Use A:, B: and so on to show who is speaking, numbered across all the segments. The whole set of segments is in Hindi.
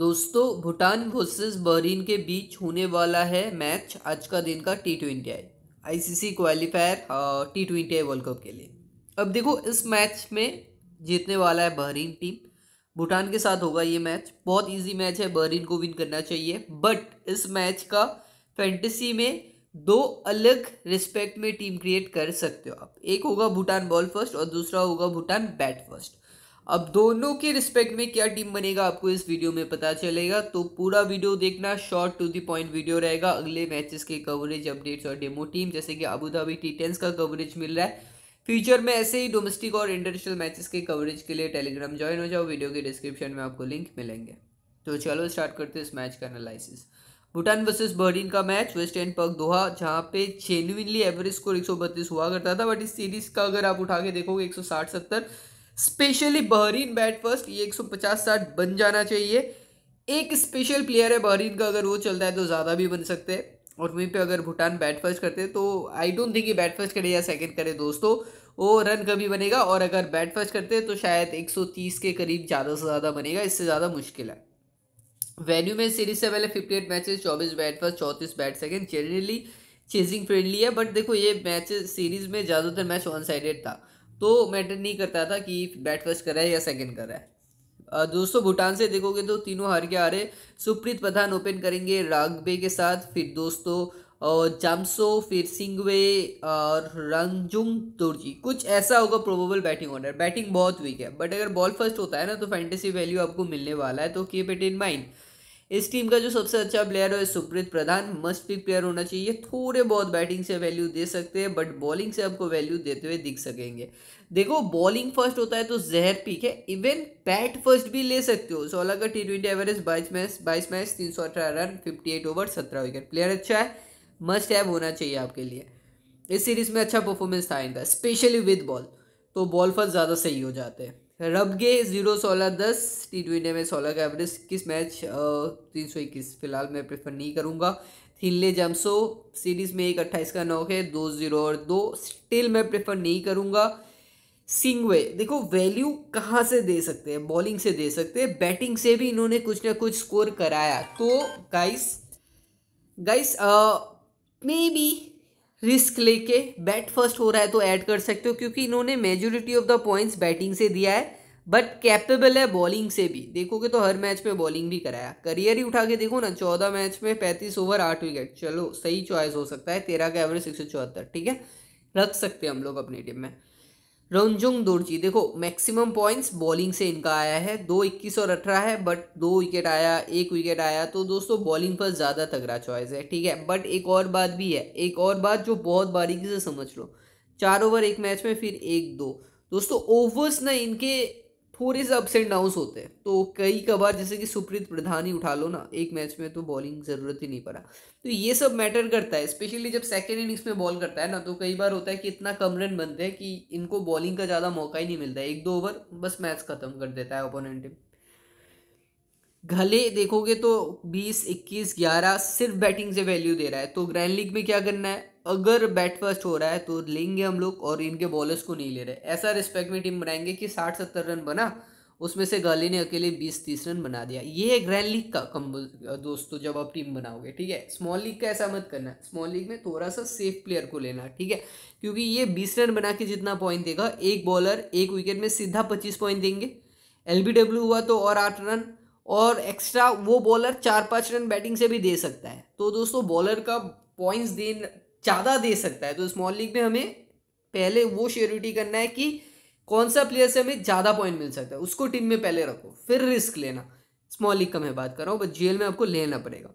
A: दोस्तों भूटान वर्सेस बहरीन के बीच होने वाला है मैच आज का दिन का T twenty I I C C qualifier T twenty I world cup के लिए अब देखो इस मैच में जीतने वाला है बहरीन टीम भूटान के साथ होगा ये मैच बहुत इजी मैच है बहरीन को विन करना चाहिए बट इस मैच का फैंटेसी में दो अलग रिस्पेक्ट में टीम क्रिएट कर सकते हो आप एक होगा भूटान बॉल फर्स्ट और दूसरा होगा भूटान बैट फर्स्ट अब दोनों के रिस्पेक्ट में क्या टीम बनेगा आपको इस वीडियो में पता चलेगा तो पूरा वीडियो देखना short to the point video रहेगा अगले मैचेस के कवरेज अपडेट्स और डेमो टीम जैसे कि अबूधाबी टी टेंस का कवरेज मिल रहा है फ्यूचर में ऐसे ही डोमेस्टिक और इंटरनेशनल मैचेस के कवरेज के लिए टेलीग्राम ज्वाइन हो जाओ वीडियो के डिस्क्रिप्शन में आपको लिंक मिलेंगे तो चलो स्टार्ट करते हैं इस मैच का एनालिसिस भूटान वर्सेस बर्डिन का match West End Park Doha जहाँ पे जेन्यूनली एवरेज स्कोर 132 हुआ करता था बट इस सीरीज का अगर आप उठा के देखोगे 160 सौ स्पेशली बहरीन बैट फर्स्ट ये 150 साठ बन जाना चाहिए एक स्पेशल प्लेयर है बहरीन का अगर वो चलता है तो ज़्यादा भी बन सकते हैं और वहीं पे अगर भूटान बैट फर्स्ट करते हैं तो आई डोंट थिंक ये बैट फर्स्ट करे या सेकंड करे दोस्तों वो रन कभी बनेगा और अगर बैट फर्स्ट करते हैं तो शायद 130 के करीब ज़्यादा से ज़्यादा बनेगा इससे ज़्यादा मुश्किल है वेन्यू में सीरीज से पहले फिफ्टी एट मैचेज चौबीस बैट फर्स्ट चौंतीस bat second generally chasing friendly है बट देखो ये मैच सीरीज में ज़्यादातर मैच वन साइडेड था तो मैटर नहीं करता था कि बैट फर्स्ट रहा है या सेकंड रहा है दोस्तों भूटान से देखोगे तो तीनों हार के हारे सुप्रीत प्रधान ओपन करेंगे रागबे के साथ फिर दोस्तों और जामसो फिर सिंगवे और रंगजुंग तुर्जी कुछ ऐसा होगा प्रोबेबल बैटिंग ऑर्डर बैटिंग बहुत वीक है बट अगर बॉल फर्स्ट होता है ना तो फैंटेसी वैल्यू आपको मिलने वाला है तो कीप इट इन माइंड इस टीम का जो सबसे अच्छा प्लेयर है Supreet Pradhan must pick player होना चाहिए थोड़े बहुत बैटिंग से वैल्यू दे सकते हैं बट बॉलिंग से आपको वैल्यू देते हुए दिख सकेंगे देखो बॉलिंग फर्स्ट होता है तो जहर पीक है इवन बैट फर्स्ट भी ले सकते हो सोलह का टी ट्वेंटी एवरेज बाईस मैच बाईस मैच तीन सौ अठारह रन फिफ्टी एट ओवर सत्रह विकेट प्लेयर अच्छा है मस्ट हैव होना चाहिए आपके लिए इस सीरीज में अच्छा परफॉर्मेंस था इनका स्पेशली विद बॉल तो बॉल फर्स्ट ज़्यादा सही हो जाते हैं रबगे जीरो सोलह दस टी ट्वेंटी में सोलह का एवरेज किस मैच तीन सौ इक्कीस फिलहाल मैं प्रेफर नहीं करूँगा थिनले जम्सो सीरीज़ में एक अट्ठाईस का नौ है दो जीरो और दो स्टिल मैं प्रेफर नहीं करूँगा सिंगवे देखो वैल्यू कहाँ से दे सकते हैं बॉलिंग से दे सकते हैं बैटिंग से भी इन्होंने कुछ ना कुछ स्कोर कराया तो guys guys maybe risk लेके बैट फर्स्ट हो रहा है तो ऐड कर सकते हो क्योंकि इन्होंने majority of the points batting से दिया है बट कैपेबल है बॉलिंग से भी देखोगे तो हर मैच में बॉलिंग भी कराया करियर ही उठा के देखो ना चौदह मैच में पैंतीस ओवर आठ विकेट चलो सही चॉइस हो सकता है तेरह का एवरेज एक ठीक है रख सकते हैं हम लोग अपनी टीम में रंजुंग दोर्जी देखो मैक्सिमम पॉइंट्स बॉलिंग से इनका आया है दो इक्कीस और अठारह है बट दो विकेट आया एक विकेट आया तो दोस्तों बॉलिंग पर ज़्यादा तगड़ा चॉइस है ठीक है बट एक और बात भी है एक और बात जो बहुत बारीकी से समझ लो चार ओवर एक मैच में फिर एक दो दोस्तों ओवर्स ना इनके थोड़े से अप्स एंड डाउन होते हैं तो कई कबार जैसे कि सुप्रीत प्रधान ही उठा लो ना एक मैच में तो बॉलिंग ज़रूरत ही नहीं पड़ा तो ये सब मैटर करता है स्पेशली जब सेकेंड इनिंग्स में बॉल करता है ना तो कई बार होता है कि इतना कम रन बनते हैं कि इनको बॉलिंग का ज़्यादा मौका ही नहीं मिलता है एक दो ओवर बस मैच ख़त्म कर देता है ओपोनेंट घले देखोगे तो बीस इक्कीस ग्यारह सिर्फ बैटिंग से वैल्यू दे रहा है तो ग्रैंड लीग में क्या करना है अगर बैट फर्स्ट हो रहा है तो लेंगे हम लोग और इनके बॉलर्स को नहीं ले रहे ऐसा रिस्पेक्ट में टीम बनाएंगे कि साठ सत्तर रन बना उसमें से गाली ने अकेले बीस तीस रन बना दिया ये है ग्रैंड लीग का कम दोस्तों जब आप टीम बनाओगे ठीक है स्मॉल लीग का ऐसा मत करना स्मॉल लीग में थोड़ा सा सेफ प्लेयर को लेना ठीक है क्योंकि ये बीस रन बना के जितना पॉइंट देगा एक बॉलर एक विकेट में सीधा पच्चीस पॉइंट देंगे एल हुआ तो और आठ रन और एक्स्ट्रा वो बॉलर चार पाँच रन बैटिंग से भी दे सकता है तो दोस्तों बॉलर का पॉइंट्स देन ज़्यादा दे सकता है तो स्मॉल लीग में हमें पहले वो श्योरिटी करना है कि कौन सा प्लेयर से हमें ज़्यादा पॉइंट मिल सकता है उसको टीम में पहले रखो फिर रिस्क लेना स्मॉल लीग का मैं बात कर रहा हूँ बट जेल में आपको लेना पड़ेगा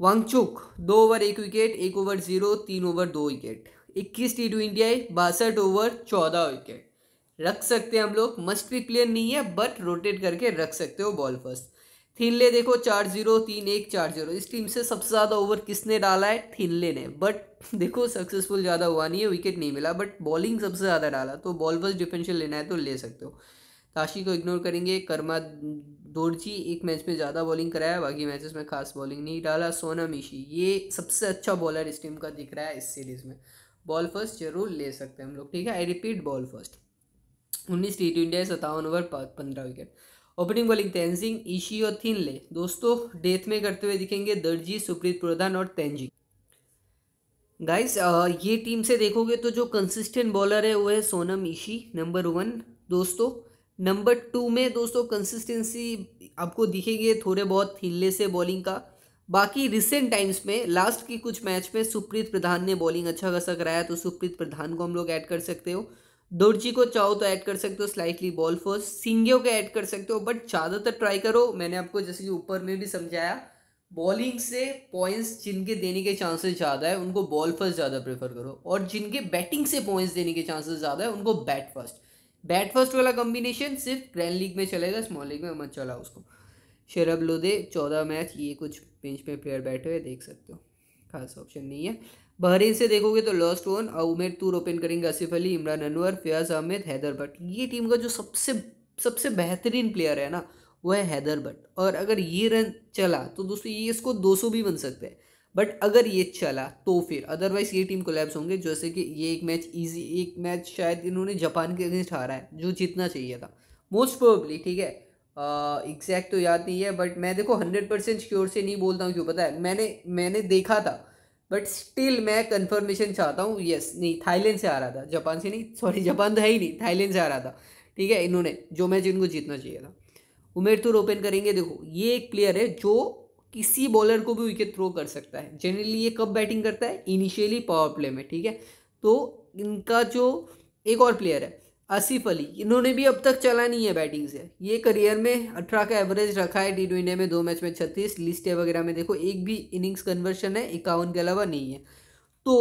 A: वांगचुक दो ओवर एक विकेट एक ओवर जीरो तीन ओवर दो विकेट इक्कीस टी ट्वेंटी आई बासठ ओवर चौदह विकेट रख सकते हैं हम लोग मस्ट भी प्लेयर नहीं है बट रोटेट करके रख सकते हो बॉल फर्स्ट थिनले देखो चार जीरो तीन एक चार जीरो इस टीम से सबसे ज़्यादा ओवर किसने डाला है थिनले ने बट देखो सक्सेसफुल ज़्यादा हुआ नहीं है विकेट नहीं मिला बट बॉलिंग सबसे ज़्यादा डाला तो बॉल बस डिफेंशियल लेना है तो ले सकते हो ताशी को इग्नोर करेंगे कर्मा दोर्जी एक मैच में ज़्यादा बॉलिंग कराया बाकी मैचेस में खास बॉलिंग नहीं डाला सोना मिशी ये सबसे अच्छा बॉलर इस टीम का दिख रहा है इस सीरीज़ में बॉल फर्स्ट जरूर ले सकते हैं हम लोग ठीक है आई रिपीट बॉल फर्स्ट उन्नीस टी ट्वेंटी सत्तावन ओवर पंद्रह wicket opening bowling Tenzing Ishi और थिनले दोस्तों डेथ में करते हुए दिखेंगे दर्जी सुप्रीत प्रधान और तेंजिंग गाइस ये टीम से देखोगे तो जो कंसिस्टेंट बॉलर है वो है सोनम ईशी नंबर वन दोस्तों नंबर टू में दोस्तों कंसिस्टेंसी आपको दिखेगी थोड़े बहुत थिनले से बॉलिंग का बाकी रिसेंट टाइम्स में लास्ट की कुछ मैच में सुप्रीत प्रधान ने बॉलिंग अच्छा खासा कराया तो सुप्रीत प्रधान को हम लोग ऐड कर सकते हो दोर्ची को चाहो तो ऐड कर सकते हो स्लाइटली बॉल फर्स्ट सिंगियो को ऐड कर सकते हो बट ज़्यादातर ट्राई करो मैंने आपको जैसे कि ऊपर में भी समझाया बॉलिंग से पॉइंट्स जिनके देने के चांसेस ज़्यादा है उनको बॉल फर्स्ट ज़्यादा प्रेफर करो और जिनके बैटिंग से पॉइंट्स देने के चांसेस ज़्यादा है उनको बैट फर्स्ट बैट फर्स्ट वाला कॉम्बिनेशन सिर्फ ग्रैंड लीग में चलेगा स्मॉल लीग में मत चला उसको शरब लोधे चौदह मैच ये कुछ बेंच पे प्लेयर बैठे हुए देख सकते हो खास ऑप्शन नहीं है बहरीन से देखोगे तो लॉस्ट वन और उमेर तूर ओपन करेंगे आसिफ अली इमरान अनवर फयाज अहमद हैदर भट्ट ये टीम का जो सबसे सबसे बेहतरीन प्लेयर है ना वो है हैदर भट्ट और अगर ये रन चला तो दोस्तों ये इसको 200 भी बन सकते हैं बट अगर ये चला तो फिर अदरवाइज ये टीम कोलैप्स होंगे जैसे कि ये एक मैच इजी एक मैच शायद इन्होंने जापान के अगेंस्ट हारा है जो जीतना चाहिए था मोस्ट प्रोबली ठीक है एग्जैक्ट तो याद नहीं है बट मैं देखो हंड्रेड परसेंट श्योर से नहीं बोलता हूँ क्यों पता है मैंने मैंने देखा था बट स्टिल मैं कन्फर्मेशन चाहता हूँ यस नहीं थाईलैंड से आ रहा था जापान से नहीं सॉरी जापान तो है ही नहीं थाईलैंड से आ रहा था ठीक है इन्होंने जो मैच इनको जीतना चाहिए था उमेर तुर तो ओपन करेंगे देखो ये एक प्लेयर है जो किसी बॉलर को भी विकेट थ्रो कर सकता है जनरली ये कब बैटिंग करता है इनिशियली पावर प्ले में ठीक है तो इनका जो एक और प्लेयर है आसिफ अली इन्होंने भी अब तक चला नहीं है बैटिंग से ये करियर में अठारह का एवरेज रखा है टी ट्वेंटी में दो मैच में छत्तीस लिस्ट वगैरह में देखो एक भी इनिंग्स कन्वर्शन है इक्यावन के अलावा नहीं है तो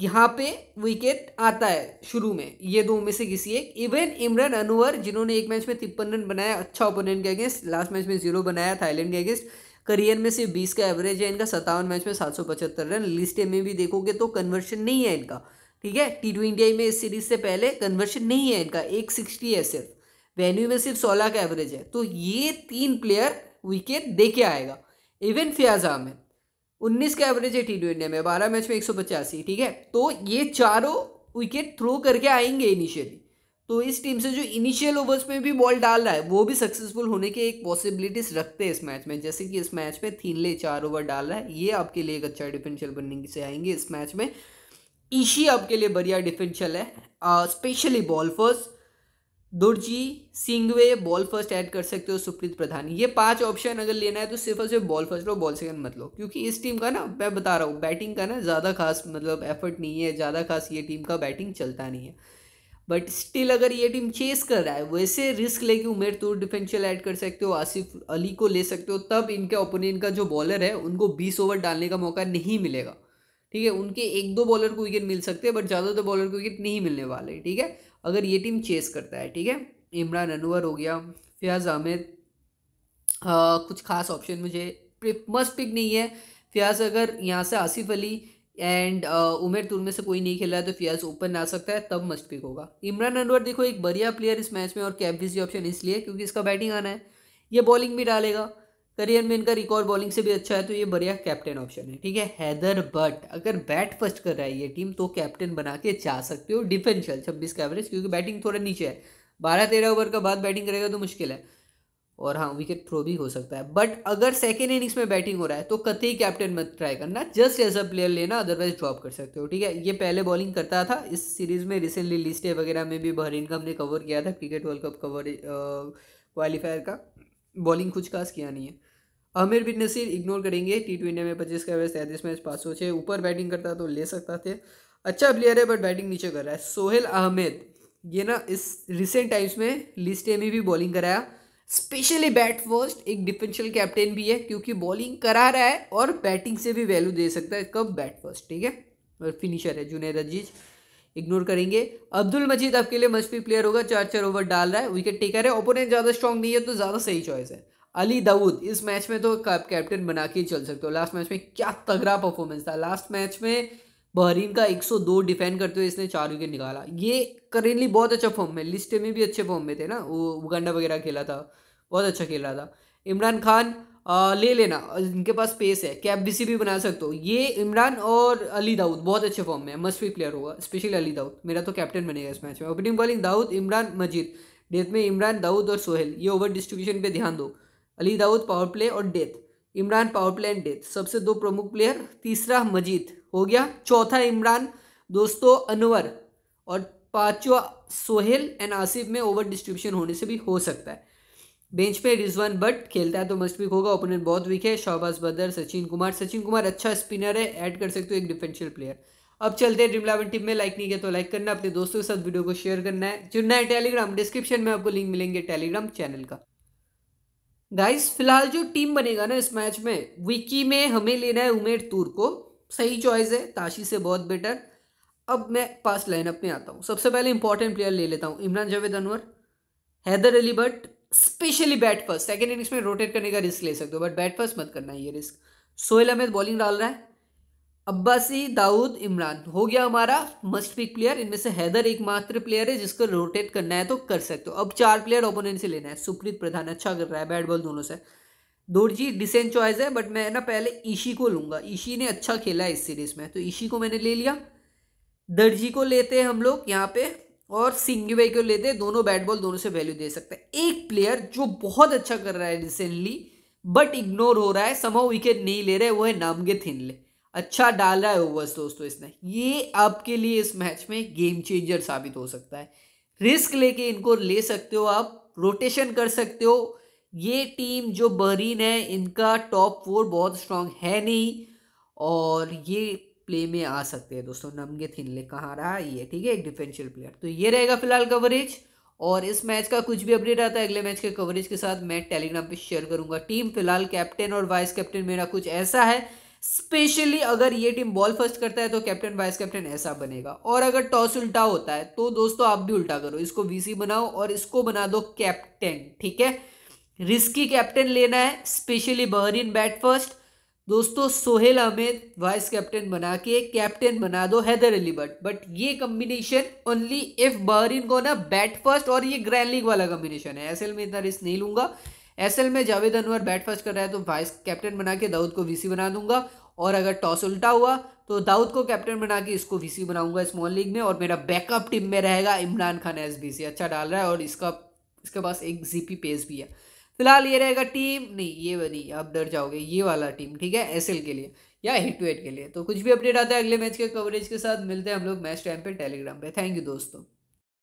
A: यहाँ पे विकेट आता है शुरू में ये दो में से किसी एक इवन इमरान अनवर जिन्होंने एक मैच में तिप्पन रन बनाया अच्छा ओपोनेंट के अगेंस्ट लास्ट मैच में जीरो बनाया थाईलैंड के अगेंस्ट करियर में सिर्फ बीस का एवरेज है इनका सत्तावन मैच में सात सौ पचहत्तर रन लिस्ट में भी देखोगे तो कन्वर्शन नहीं है इनका ठीक है टी ट्वेंटी में इस सीरीज से पहले कन्वर्शन नहीं है इनका एक सिक्सटी है सिर्फ वेन्यू में सिर्फ सोलह का एवरेज है तो ये तीन प्लेयर विकेट दे के आएगा इवन फियाज अहमद उन्नीस का एवरेज है टी ट्वेंटी में बारह मैच में एक सौ पचासी ठीक है तो ये चारों विकेट थ्रो करके आएंगे इनिशियली तो इस टीम से जो इनिशियल ओवर्स में भी बॉल डाल रहा है वो भी सक्सेसफुल होने के एक पॉसिबिलिटीज रखते हैं इस मैच में जैसे कि इस मैच में थीनले चार ओवर डाल रहा है ये आपके लिए एक अच्छा डिफेंशियल बनने से आएंगे इस मैच में ईशी आपके लिए बढ़िया डिफेंशियल है specially ball first Dorji Singye ball first add कर सकते हो सुप्रीत प्रधान ये पांच ऑप्शन अगर लेना है तो सिर्फ और सिर्फ बॉल फर्स्ट लो बॉल सेकंड मत लो क्योंकि इस टीम का ना मैं बता रहा हूँ बैटिंग का ना ज़्यादा खास मतलब एफर्ट नहीं है ज़्यादा खास ये टीम का बैटिंग चलता नहीं है बट स्टिल अगर ये टीम चेस कर रहा है वैसे रिस्क लेके उमेर तूर डिफेंशियल ऐड कर सकते हो आसिफ अली को ले सकते हो तब इनके ओपोनेंट का जो बॉलर है उनको बीस ओवर डालने का मौका नहीं मिलेगा ठीक है उनके एक दो बॉलर को विकेट मिल सकते हैं बट ज़्यादातर तो बॉलर को विकेट नहीं मिलने वाले ठीक है अगर ये टीम चेस करता है ठीक है इमरान अनवर हो गया फयाज अहमद कुछ खास ऑप्शन मुझे मस्ट पिक नहीं है फयाज अगर यहाँ से आसिफ अली एंड उमेर तुर में से कोई नहीं खेला है तो फियाज ओपन आ सकता है तब मस्ट पिक होगा इमरान अनवर देखो एक बढ़िया प्लेयर इस मैच में और कैप ऑप्शन इसलिए क्योंकि इसका बैटिंग आना है ये बॉलिंग भी डालेगा करियर में इनका रिकॉर्ड बॉलिंग से भी अच्छा है तो ये बढ़िया कैप्टन ऑप्शन है ठीक है हैदर बट अगर बैट फर्स्ट कर रहा है ये टीम तो कैप्टन बना के जा सकते हो डिफेंशियल छब्बीस का एवरेज क्योंकि बैटिंग थोड़ा नीचे है बारह तेरह ओवर का बाद बैटिंग करेगा तो मुश्किल है और हाँ विकेट थ्रो भी हो सकता है बट अगर सेकेंड इनिंग्स में बैटिंग हो रहा है तो कतई कैप्टन मत ट्राई करना जस्ट एज अ प्लेयर लेना अदरवाइज ड्रॉप कर सकते हो ठीक है ये पहले बॉलिंग करता था इस सीरीज में रिसेंटली लिस्टे वगैरह में भी बहरीन का हमने कवर किया था cricket world cup cover qualifier का बॉलिंग कुछ खास किया नहीं है आमिर बिन नसीर इग्नोर करेंगे टी ट्वेंटी में पच्चीस का एवरेज तैंतीस मैच पाँच सौ छः ऊपर बैटिंग करता तो ले सकता थे अच्छा प्लेयर है बट बैटिंग नीचे कर रहा है सोहेल अहमद ये ना इस रिसेंट टाइम्स में लिस्ट में भी बॉलिंग कराया स्पेशली बैट फर्स्ट एक डिफेंशियल कैप्टन भी है क्योंकि बॉलिंग करा रहा है और बैटिंग से भी वैल्यू दे सकता है कब बैट फर्स्ट ठीक है और फिनिशर है जुनेद अजीज इग्नोर करेंगे अब्दुल मजीद आपके लिए मस्ट भी प्लेयर होगा चार चार ओवर डाल रहा है विकेट टेकर है ओपोनेंट ज़्यादा स्ट्रॉन्ग नहीं है तो ज़्यादा सही चॉइस है अली दाऊद इस मैच में तो कैप्टन बना के चल सकते हो लास्ट मैच में क्या तगड़ा परफॉर्मेंस था लास्ट मैच में बहरीन का 102 डिफेंड करते हुए इसने चार विकेट निकाला ये करेंटली बहुत अच्छा फॉर्म में लिस्ट में भी अच्छे फॉर्म में थे ना वो उगंडा वगैरह खेला था बहुत अच्छा खेल रहा था इमरान खान आ, ले लेना इनके पास स्पेस है कैप बी भी बना सकते हो ये इमरान और अली दाऊद बहुत अच्छे फॉर्म में है मस्ट भी प्लेयर होगा स्पेशली अली दाऊद मेरा तो कैप्टन बनेगा इस मैच में opening bowling Daud Imran Majeed death में इमरान दाऊद और सोहेल ये ओवर डिस्ट्रीब्यूशन पर ध्यान दो अली दाऊद पावर प्ले और death Imran power play and death सबसे दो प्रमुख प्लेयर तीसरा मजीद हो गया चौथा इमरान दोस्तों अनवर और पांचवा सोहेल एंड आसिफ में ओवर डिस्ट्रीब्यूशन होने से भी हो सकता है बेंच पे रिजवान बट खेलता है तो मस्ट वीक होगा ओपोनेंट बहुत वीक है शहबाज बदर सचिन कुमार सचिन कुमार अच्छा स्पिनर है ऐड कर सकते हो एक डिफेंशियल प्लेयर अब चलते हैं ड्रीम इलेवन टीम में लाइक नहीं किया तो लाइक करना अपने दोस्तों के साथ वीडियो को शेयर करना है जुड़ना है टेलीग्राम डिस्क्रिप्शन में आपको लिंक मिलेंगे टेलीग्राम चैनल का गाइस फिलहाल जो टीम बनेगा ना इस मैच में विकी में हमें लेना है उमेर तूर को सही चॉइस है ताशी से बहुत बेटर अब मैं पास लाइनअप में आता हूँ सबसे पहले इंपॉर्टेंट प्लेयर ले लेता हूँ Imran Javed Anwar Haider Ali but specially bat first second innings में रोटेट करने का रिस्क ले सकते हो बट बैट फर्स्ट मत करना है ये रिस्क सोहेल अहमद बॉलिंग डाल रहा है अब्बासी दाऊद इमरान हो गया हमारा मस्ट पिक प्लेयर इनमें से हैदर एकमात्र प्लेयर है जिसको रोटेट करना है तो कर सकते हो अब चार प्लेयर ओपोनेंट से लेना है सुप्रीत प्रधान अच्छा कर रहा है बैट बॉल दोनों से दोर्जी डिसेंट चॉइस है बट मैं ना पहले ईशी को लूँगा ईशी ने अच्छा खेला है इस सीरीज में तो ईशी को मैंने ले लिया दर्जी को लेते हैं हम लोग यहाँ पे और सिंगवे को लेते हैं दोनों बैट बॉल दोनों से वैल्यू दे सकते हैं एक प्लेयर जो बहुत अच्छा कर रहा है रिसेंटली बट इग्नोर हो रहा है समाव विकेट नहीं ले रहे वो है नामगे थिनले अच्छा डाल रहा है ओवर्स दोस्तों इसने ये आपके लिए इस मैच में गेम चेंजर साबित हो सकता है रिस्क लेके इनको ले सकते हो आप रोटेशन कर सकते हो ये टीम जो बहरीन है इनका टॉप फोर बहुत स्ट्रांग है नहीं और ये प्ले में आ सकते हैं दोस्तों नमगे थिनले कहाँ रहा ये ठीक है एक डिफेंशियल प्लेयर तो ये रहेगा फिलहाल कवरेज और इस मैच का कुछ भी अपडेट आता है अगले मैच के कवरेज के साथ मैं टेलीग्राम पे शेयर करूंगा टीम फिलहाल कैप्टन और वाइस कैप्टन मेरा कुछ ऐसा है स्पेशली अगर ये टीम बॉल फर्स्ट करता है तो कैप्टन वाइस कैप्टन ऐसा बनेगा और अगर टॉस उल्टा होता है तो दोस्तों आप भी उल्टा करो इसको वीसी बनाओ और इसको बना दो कैप्टन ठीक है रिस्की कैप्टन लेना है स्पेशली बहरीन बैट फर्स्ट दोस्तों सोहेल अहमेद वाइस कैप्टन बना के कैप्टन बना दो हैदर अली बट बट ये कॉम्बिनेशन ओनली इफ बहरीन को ना बैट फर्स्ट और ये ग्रैंड लीग वाला कॉम्बिनेशन है एस में इतना रिस्क नहीं लूंगा एसएल में जावेद अनवर बैट फर्स्ट कर रहा है तो वाइस कैप्टन बना के दाऊद को वीसी बना दूंगा और अगर टॉस उल्टा हुआ तो दाऊद को कैप्टन बना के इसको वीसी बनाऊंगा स्मॉल लीग में और मेरा बैकअप टीम में रहेगा इमरान खान एस अच्छा डाल रहा है और इसका इसके पास एक जीपी पेज भी है फिलहाल ये रहेगा टीम नहीं ये वाली आप डर जाओगे ये वाला टीम ठीक है एस के लिए या हिट टू हेड के लिए तो कुछ भी अपडेट आता है अगले मैच के कवरेज के साथ मिलते हैं हम लोग मैच टाइम पर टेलीग्राम पर थैंक यू दोस्तों